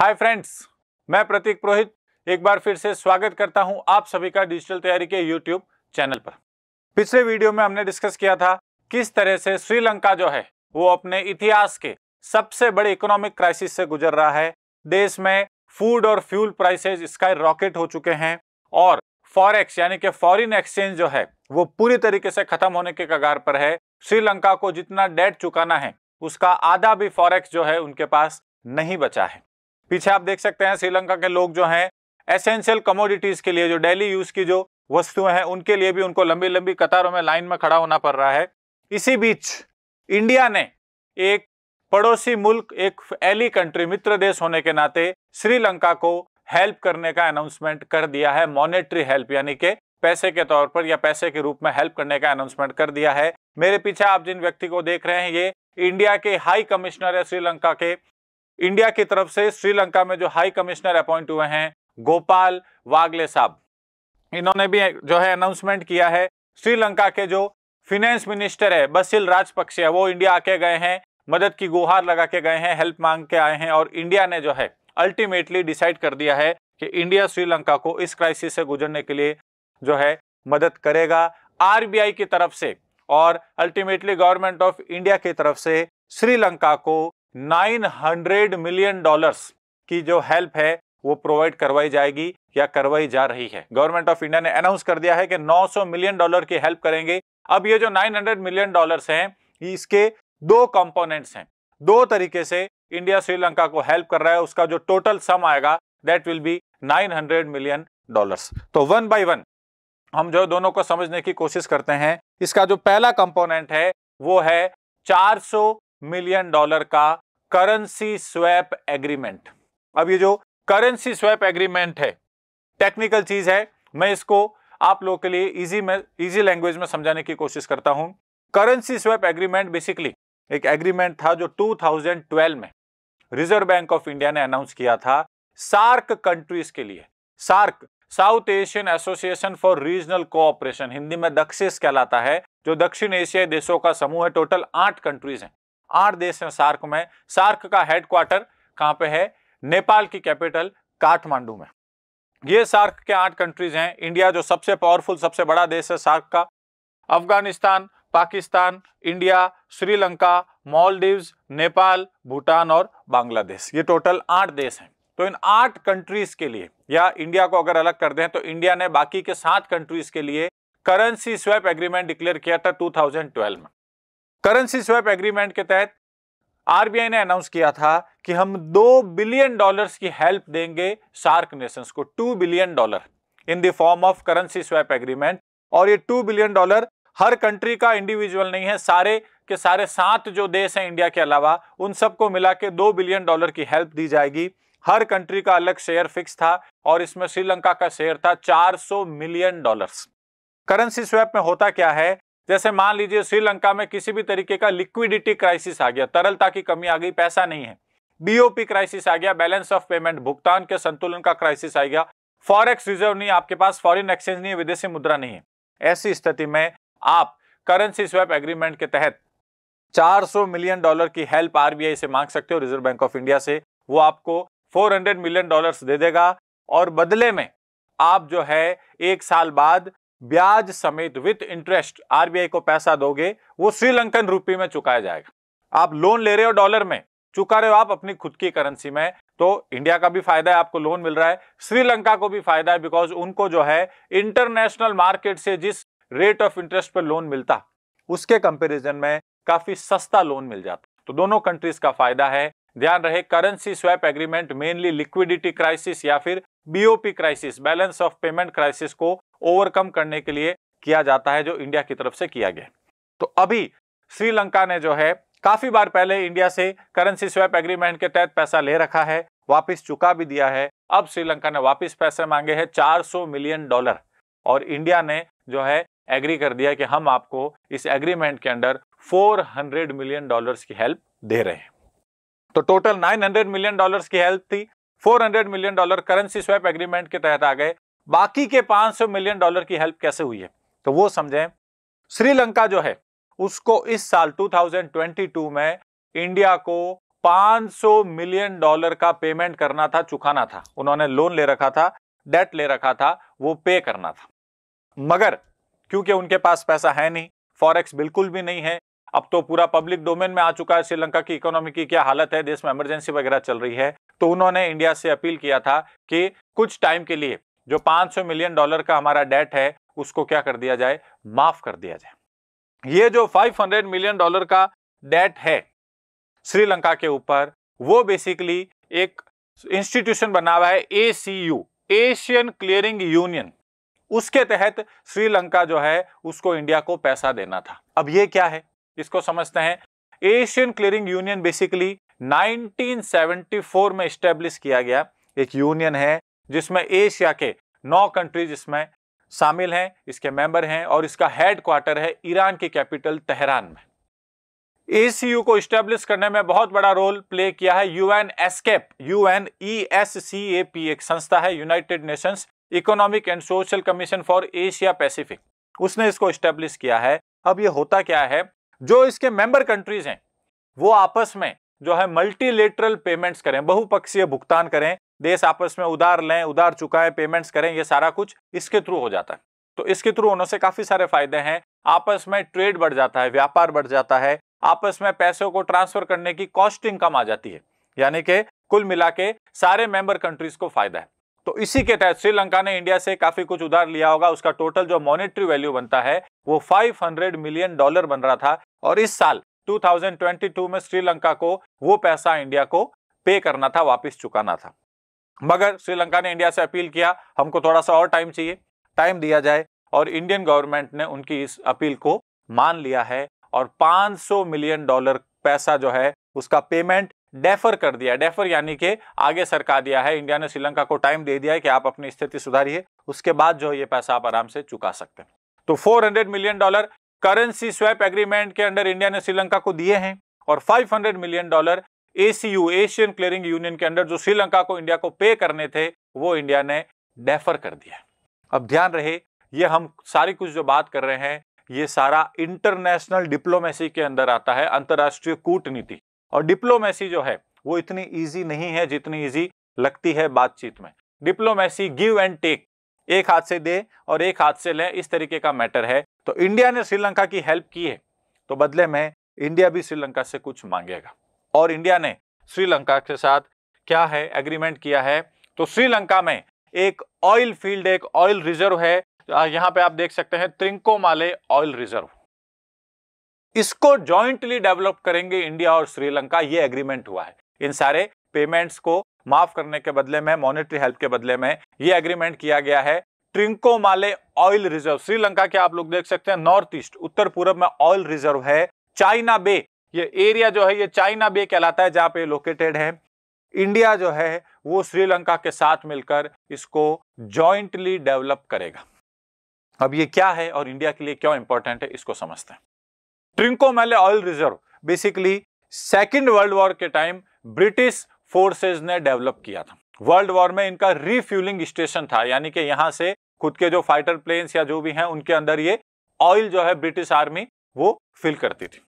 hi friends मैं प्रतीक पुरोहित एक बार फिर से स्वागत करता हूं आप सभी का डिजिटल तैयारी के यूट्यूब चैनल पर पिछले वीडियो में हमने डिस्कस किया था किस तरह से श्रीलंका जो है वो अपने इतिहास के सबसे बड़े इकोनॉमिक क्राइसिस से गुजर रहा है देश में फूड और फ्यूल प्राइसेज इसका रॉकेट हो चुके हैं और फॉरेक्स यानी कि फॉरिन एक्सचेंज जो है वो पूरी तरीके से खत्म होने के कगार पर है श्रीलंका को जितना डेट चुकाना है उसका आधा भी फॉरेक्स जो है उनके पास नहीं बचा है पीछे आप देख सकते हैं श्रीलंका के लोग जो हैं एसेंशियल कमोडिटीज के लिए जो डेली यूज की जो वस्तुएं हैं उनके लिए भी उनको लंबी लंबी कतारों में लाइन में खड़ा होना पड़ रहा है इसी बीच इंडिया ने एक पड़ोसी मुल्क एक एली कंट्री मित्र देश होने के नाते श्रीलंका को हेल्प करने का अनाउंसमेंट कर दिया है मॉनेटरी हेल्प यानी के पैसे के तौर पर या पैसे के रूप में हेल्प करने का अनाउंसमेंट कर दिया है मेरे पीछे आप जिन व्यक्ति को देख रहे हैं ये इंडिया के हाई कमिश्नर है श्रीलंका के इंडिया की तरफ से श्रीलंका में जो हाई कमिश्नर अपॉइंट हुए हैं गोपाल वागले साहब इन्होंने भी जो है अनाउंसमेंट किया है श्रीलंका के जो फिनेंस मिनिस्टर है बसिल राजपक्षे है वो इंडिया आके गए हैं मदद की गुहार लगा के गए हैं हेल्प मांग के आए हैं और इंडिया ने जो है अल्टीमेटली डिसाइड कर दिया है कि इंडिया श्रीलंका को इस क्राइसिस से गुजरने के लिए जो है मदद करेगा आरबीआई की तरफ से और अल्टीमेटली गवर्नमेंट ऑफ इंडिया की तरफ से श्रीलंका को 900 मिलियन डॉलर्स की जो हेल्प है वो प्रोवाइड करवाई जाएगी या करवाई जा रही है गवर्नमेंट ऑफ इंडिया ने अनाउंस कर दिया है कि 900 मिलियन डॉलर की हेल्प करेंगे अब ये जो 900 मिलियन डॉलर्स हैं इसके दो कंपोनेंट्स हैं दो तरीके से इंडिया श्रीलंका को हेल्प कर रहा है उसका जो टोटल सम आएगा that will be 900 million dollars तो वन बाय वन हम जो दोनों को समझने की कोशिश करते हैं इसका जो पहला कंपोनेंट है वो है 400 मिलियन डॉलर का करेंसी स्वैप एग्रीमेंट अब ये जो करेंसी स्वैप एग्रीमेंट है टेक्निकल चीज है मैं इसको आप लोग के लिए इजी में इजी लैंग्वेज में समझाने की कोशिश करता हूं करेंसी स्वैप एग्रीमेंट बेसिकली एक एग्रीमेंट था जो 2012 में रिजर्व बैंक ऑफ इंडिया ने अनाउंस किया था सार्क कंट्रीज के लिए SAARC South Asian Association for Regional cooperation Hindi में दक्षिस कहलाता है जो दक्षिण एशियाई देशों का समूह है टोटल आठ कंट्रीज हैं आठ देश हैं सार्क में सार्क का हेडक्वार्टर कहाँ पे है नेपाल की कैपिटल काठमांडू में ये सार्क के आठ कंट्रीज हैं इंडिया जो सबसे पावरफुल सबसे बड़ा देश है सार्क का अफगानिस्तान पाकिस्तान इंडिया श्रीलंका मालदीव्स नेपाल भूटान और बांग्लादेश ये टोटल आठ देश हैं तो इन आठ कंट्रीज के लिए या इंडिया को अगर अलग कर दें तो इंडिया ने बाकी के सात कंट्रीज के लिए करेंसी स्वैप एग्रीमेंट डिक्लेयर किया था 2012 में करेंसी स्वैप एग्रीमेंट के तहत आरबीआई ने अनाउंस किया था कि हम दो बिलियन डॉलर्स की हेल्प देंगे सार्क नेशंस को two billion dollar in the form of currency swap agreement और ये टू बिलियन डॉलर हर कंट्री का इंडिविजुअल नहीं है सारे के सारे सात जो देश हैं इंडिया के अलावा उन सबको मिला के दो बिलियन डॉलर की हेल्प दी जाएगी हर कंट्री का अलग शेयर फिक्स था और इसमें श्रीलंका का शेयर था 400 मिलियन डॉलर्स करेंसी स्वैप में होता क्या है जैसे मान लीजिए श्रीलंका में किसी भी तरीके का लिक्विडिटी क्राइसिस आ गया तरलता की कमी आ गई पैसा नहीं है बीओपी क्राइसिस आ गया बैलेंस ऑफ पेमेंट भुगतान के संतुलन का क्राइसिस आ गया फॉरेक्स रिजर्व नहीं आपके पास फॉरेन एक्सचेंज नहीं है विदेशी मुद्रा नहीं है ऐसी स्थिति में आप करेंसी स्वैप एग्रीमेंट के तहत 400 मिलियन डॉलर की हेल्प आरबीआई से मांग सकते हो रिजर्व बैंक ऑफ इंडिया से वो आपको 400 मिलियन डॉलर्स दे देगा और बदले में आप जो है एक साल बाद ब्याज समेत विथ इंटरेस्ट आरबीआई को पैसा दोगे वो श्रीलंकन रूपी में चुकाया जाएगा आप लोन ले रहे हो डॉलर में चुका रहे हो आप अपनी खुद की करेंसी में तो इंडिया का भी फायदा है आपको लोन मिल रहा है श्रीलंका को भी फायदा है बिकॉज उनको जो है इंटरनेशनल मार्केट से जिस रेट ऑफ इंटरेस्ट पर लोन मिलता उसके कंपेरिजन में काफी सस्ता लोन मिल जाता तो दोनों कंट्रीज का फायदा है ध्यान रहे currency swap agreement mainly liquidity crisis या फिर BOP crisis balance of payment crisis को ओवरकम करने के लिए किया जाता है जो इंडिया की तरफ से किया गया तो अभी श्रीलंका ने जो है काफी बार पहले इंडिया से करेंसी स्वैप एग्रीमेंट के तहत पैसा ले रखा है वापस चुका भी दिया है अब श्रीलंका ने वापस पैसे मांगे हैं 400 मिलियन डॉलर और इंडिया ने जो है एग्री कर दिया कि हम आपको इस एग्रीमेंट के अंडर 400 मिलियन डॉलर्स की हेल्प दे रहे हैं तो टोटल 900 मिलियन डॉलर्स की हेल्प थी 400 million dollar currency swap agreement के तहत आ गए बाकी के 500 मिलियन डॉलर की हेल्प कैसे हुई है तो वो समझें श्रीलंका जो है उसको इस साल 2022 में इंडिया को 500 मिलियन डॉलर का पेमेंट करना था चुकाना था उन्होंने लोन ले रखा था डेट ले रखा था वो पे करना था मगर क्योंकि उनके पास पैसा है नहीं फॉरेक्स बिल्कुल भी नहीं है अब तो पूरा पब्लिक डोमेन में आ चुका है श्रीलंका की इकोनॉमी की क्या हालत है देश में इमरजेंसी वगैरह चल रही है तो उन्होंने इंडिया से अपील किया था कि कुछ टाइम के लिए जो 500 मिलियन डॉलर का हमारा डेट है उसको क्या कर दिया जाए माफ कर दिया जाए ये जो 500 मिलियन डॉलर का डेट है श्रीलंका के ऊपर वो बेसिकली एक इंस्टीट्यूशन बना हुआ है ए एशियन क्लियरिंग यूनियन उसके तहत श्रीलंका जो है उसको इंडिया को पैसा देना था अब ये क्या है इसको समझते हैं एशियन क्लियरिंग यूनियन बेसिकली 1974 में स्टेब्लिश किया गया एक यूनियन है जिसमें एशिया के नौ कंट्रीज इसमें शामिल हैं इसके मेंबर हैं और इसका हेड क्वार्टर है ईरान की कैपिटल तेहरान में ए को स्टेब्लिश करने में बहुत बड़ा रोल प्ले किया है यूएन एस्केप यूएन पी एक संस्था है United Nations Economic and Social Commission for Asia Pacific उसने इसको स्टेब्लिश किया है अब ये होता क्या है जो इसके मेंबर कंट्रीज हैं वो आपस में जो है मल्टीलेटरल पेमेंट्स करें बहुपक्षीय भुगतान करें देश आपस में उधार लें उधार चुकाएं पेमेंट्स करें ये सारा कुछ इसके थ्रू हो जाता है तो इसके थ्रू होने से काफ़ी सारे फायदे हैं आपस में ट्रेड बढ़ जाता है व्यापार बढ़ जाता है आपस में पैसों को ट्रांसफर करने की कॉस्टिंग कम आ जाती है यानी कि कुल मिला के सारे मेंबर कंट्रीज को फायदा है तो इसी के तहत श्रीलंका ने इंडिया से काफी कुछ उधार लिया होगा उसका टोटल जो मॉनेटरी वैल्यू बनता है वो 500 मिलियन डॉलर बन रहा था और इस साल 2022 में श्रीलंका को वो पैसा इंडिया को पे करना था वापस चुकाना था मगर श्रीलंका ने इंडिया से अपील किया हमको थोड़ा सा और टाइम चाहिए टाइम दिया जाए और इंडियन गवर्नमेंट ने उनकी इस अपील को मान लिया है और 500 मिलियन डॉलर पैसा जो है उसका पेमेंट डेफर कर दिया डेफर यानी कि आगे सरका दिया है इंडिया ने श्रीलंका को टाइम दे दिया है कि आप अपनी स्थिति सुधारिए उसके बाद जो है ये पैसा आप आराम से चुका सकते हैं तो 400 million dollar currency swap agreement के अंडर इंडिया ने श्रीलंका को दिए हैं और 500 million dollar ACU Asian Clearing Union के अंडर जो श्रीलंका को इंडिया को पे करने थे वो इंडिया ने डेफर कर दिया अब ध्यान रहे ये हम सारी कुछ जो बात कर रहे हैं ये सारा इंटरनेशनल डिप्लोमेसी के अंदर आता है अंतर्राष्ट्रीय कूटनीति और डिप्लोमेसी जो है वो इतनी ईजी नहीं है जितनी ईजी लगती है बातचीत में डिप्लोमेसी गिव एंड टेक एक हाथ से दे और एक हाथ से ले इस तरीके का मैटर है तो इंडिया ने श्रीलंका की हेल्प की है तो बदले में इंडिया भी श्रीलंका से कुछ मांगेगा और इंडिया ने श्रीलंका के साथ क्या है एग्रीमेंट किया है तो श्रीलंका में एक ऑयल फील्ड एक ऑयल रिजर्व है यहां पे आप देख सकते हैं माले ऑयल रिजर्व इसको जॉइंटली डेवलप करेंगे इंडिया और श्रीलंका ये एग्रीमेंट हुआ है इन सारे पेमेंट्स को माफ करने के बदले में मॉनेटरी हेल्प के बदले में ये एग्रीमेंट किया गया है Trincomalee oil reserve Sri Lanka के आप लोग देख सकते हैं नॉर्थ ईस्ट उत्तर पूर्व में ऑयल रिजर्व है चाइना बे ये एरिया जो है ये चाइना बे कहलाता है जहां पे लोकेटेड है इंडिया जो है वो श्रीलंका के साथ मिलकर इसको जॉइंटली डेवलप करेगा अब ये क्या है और इंडिया के लिए क्यों इंपॉर्टेंट है इसको समझते हैं मैले oil reserve basically second world war के टाइम ब्रिटिश फोर्सेज ने डेवलप किया था वर्ल्ड वॉर में इनका रिफ्यूलिंग स्टेशन था यानी कि यहां से खुद के जो फाइटर प्लेन्स या जो भी हैं उनके अंदर ये ऑयल जो है ब्रिटिश आर्मी वो फिल करती थी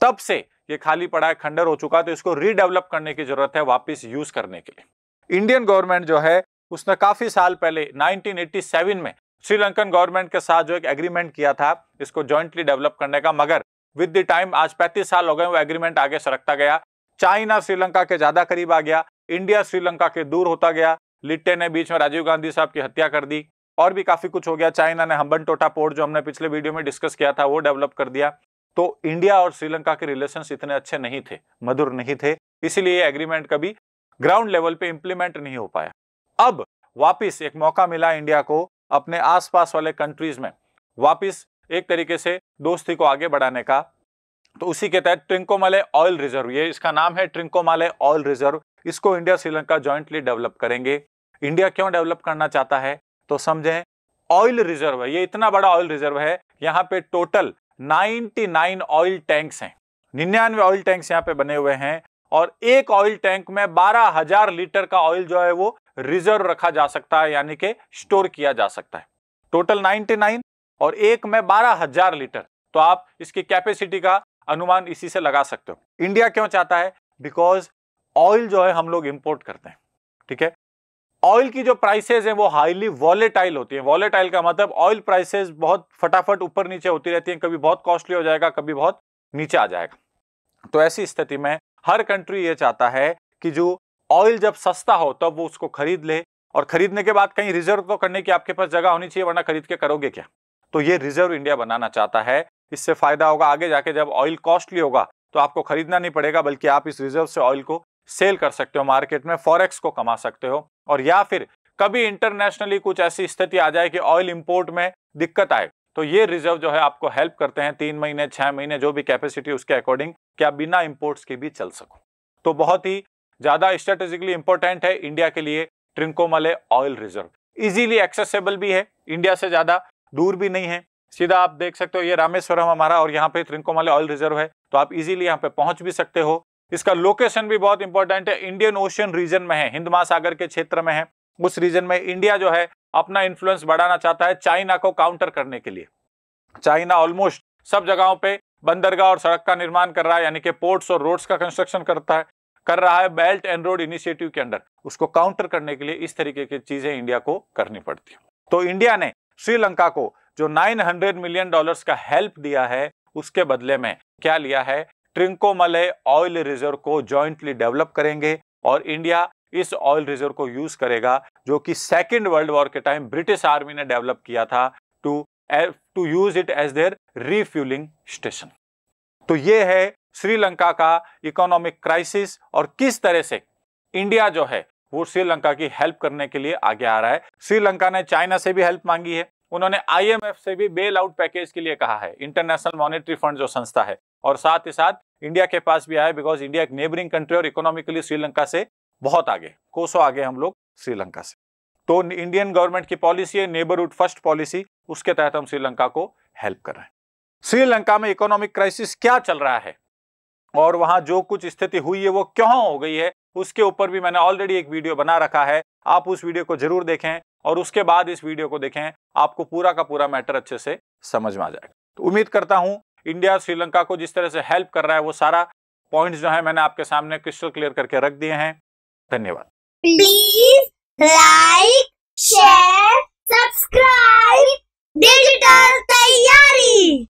तब से ये खाली पड़ा है खंडर हो चुका है तो इसको रीडेवलप करने की जरूरत है वापस यूज करने के लिए इंडियन गवर्नमेंट जो है उसने काफी साल पहले 1987 में श्रीलंकन गवर्नमेंट के साथ जो एक एग्रीमेंट किया था इसको जॉइंटली डेवलप करने का मगर विद द टाइम आज 35 साल हो गए वो एग्रीमेंट आगे सरकता गया चाइना श्रीलंका के ज्यादा करीब आ गया इंडिया श्रीलंका के दूर होता गया लिट्टे ने बीच में राजीव गांधी साहब की हत्या कर दी और भी काफी कुछ हो गया चाइना ने हम्बन टोटा पोर्ट जो हमने पिछले वीडियो में डिस्कस किया था वो डेवलप कर दिया तो इंडिया और श्रीलंका के रिलेशन इतने अच्छे नहीं थे मधुर नहीं थे इसीलिए एग्रीमेंट कभी ग्राउंड लेवल पे इंप्लीमेंट नहीं हो पाया अब वापस एक मौका मिला इंडिया को अपने आसपास वाले कंट्रीज में वापस एक तरीके से दोस्ती को आगे बढ़ाने का तो उसी के तहत ट्रिंकोमाले ऑयल रिजर्व ये इसका नाम है ट्रिंकोमाले ऑयल रिजर्व इसको इंडिया श्रीलंका जॉइंटली डेवलप करेंगे इंडिया क्यों डेवलप करना चाहता है तो समझें ऑयल रिजर्व है ये इतना बड़ा ऑयल रिजर्व है यहाँ पे टोटल 99 ऑयल टैंक्स हैं निन्यानवे ऑयल टैंक्स यहाँ पे बने हुए हैं और एक ऑयल टैंक में बारह हजार लीटर का ऑयल जो है वो रिजर्व रखा जा सकता है यानी कि स्टोर किया जा सकता है टोटल 99 और एक में बारह हजार लीटर तो आप इसकी कैपेसिटी का अनुमान इसी से लगा सकते हो इंडिया क्यों चाहता है बिकॉज ऑयल जो है हम लोग इंपोर्ट करते हैं ठीक है ऑयल की जो प्राइसेज हैं वो हाईली वॉलेटाइल होती है वॉलेटाइल का मतलब ऑयल प्राइसेज बहुत फटाफट ऊपर नीचे होती रहती हैं कभी बहुत कॉस्टली हो जाएगा कभी बहुत नीचे आ जाएगा तो ऐसी स्थिति में हर कंट्री ये चाहता है कि जो ऑयल जब सस्ता हो तब तो वो उसको खरीद ले और खरीदने के बाद कहीं रिजर्व तो करने की आपके पास जगह होनी चाहिए वरना खरीद के करोगे क्या तो ये रिजर्व इंडिया बनाना चाहता है इससे फायदा होगा आगे जाके जब ऑयल कॉस्टली होगा तो आपको खरीदना नहीं पड़ेगा बल्कि आप इस रिजर्व से ऑयल को सेल कर सकते हो मार्केट में फॉरेक्स को कमा सकते हो और या फिर कभी इंटरनेशनली कुछ ऐसी स्थिति आ जाए कि ऑयल इंपोर्ट में दिक्कत आए तो ये रिजर्व जो है आपको हेल्प करते हैं तीन महीने छह महीने जो भी कैपेसिटी उसके अकॉर्डिंग क्या आप बिना इंपोर्ट्स के भी चल सको तो बहुत ही ज्यादा स्ट्रेटेजिकली इंपॉर्टेंट है इंडिया के लिए Trincomalee oil reserve easily accessible भी है इंडिया से ज्यादा दूर भी नहीं है सीधा आप देख सकते हो ये रामेश्वरम हमारा और यहाँ पे त्रिंकोमाले ऑयल रिजर्व है तो आप इजीली यहाँ पे पहुंच भी सकते हो इसका लोकेशन भी बहुत इंपॉर्टेंट है इंडियन ओशियन रीजन में है हिंद महासागर के क्षेत्र में है उस रीजन में इंडिया जो है अपना इन्फ्लुएंस बढ़ाना चाहता है चाइना को काउंटर करने के लिए चाइना ऑलमोस्ट सब जगहों पे बंदरगाह और सड़क का निर्माण कर रहा है यानी कि पोर्ट्स और रोड्स का कंस्ट्रक्शन करता है कर रहा है बेल्ट एंड रोड इनिशिएटिव के अंडर उसको काउंटर करने के लिए इस तरीके की चीजें इंडिया को करनी पड़ती है तो इंडिया ने श्रीलंका को जो 900 मिलियन डॉलर्स का हेल्प दिया है उसके बदले में क्या लिया है ट्रिंकोमलय ऑयल रिजर्व को जॉइंटली डेवलप करेंगे और इंडिया इस ऑयल रिजर्व को यूज करेगा जो कि सेकेंड वर्ल्ड वॉर के टाइम ब्रिटिश आर्मी ने डेवलप किया था to to use it as their refuelling station तो ये है श्रीलंका का इकोनॉमिक क्राइसिस और किस तरह से इंडिया जो है वो श्रीलंका की हेल्प करने के लिए आगे आ रहा है श्रीलंका ने चाइना से भी हेल्प मांगी है उन्होंने आईएमएफ से भी बेल आउट पैकेज के लिए कहा है इंटरनेशनल मॉनिटरी फंड जो संस्था है और साथ ही साथ इंडिया के पास भी आया बिकॉज इंडिया एक नेबरिंग कंट्री और इकोनॉमिकली श्रीलंका से बहुत आगे कोसो आगे हम लोग श्रीलंका से तो इंडियन गवर्नमेंट की पॉलिसी है नेबरहुड फर्स्ट पॉलिसी उसके तहत हम श्रीलंका को हेल्प कर रहे हैं श्रीलंका में इकोनॉमिक क्राइसिस क्या चल रहा है और वहां जो कुछ स्थिति हुई है वो क्यों हो गई है उसके ऊपर भी मैंने ऑलरेडी एक वीडियो बना रखा है आप उस वीडियो को जरूर देखें और उसके बाद इस वीडियो को देखें आपको पूरा का पूरा मैटर अच्छे से समझ में आ जाएगा तो उम्मीद करता हूं इंडिया श्रीलंका को जिस तरह से हेल्प कर रहा है वो सारा पॉइंट्स जो है मैंने आपके सामने क्रिस्टल क्लियर करके रख दिए हैं धन्यवाद please like share subscribe digital तैयारी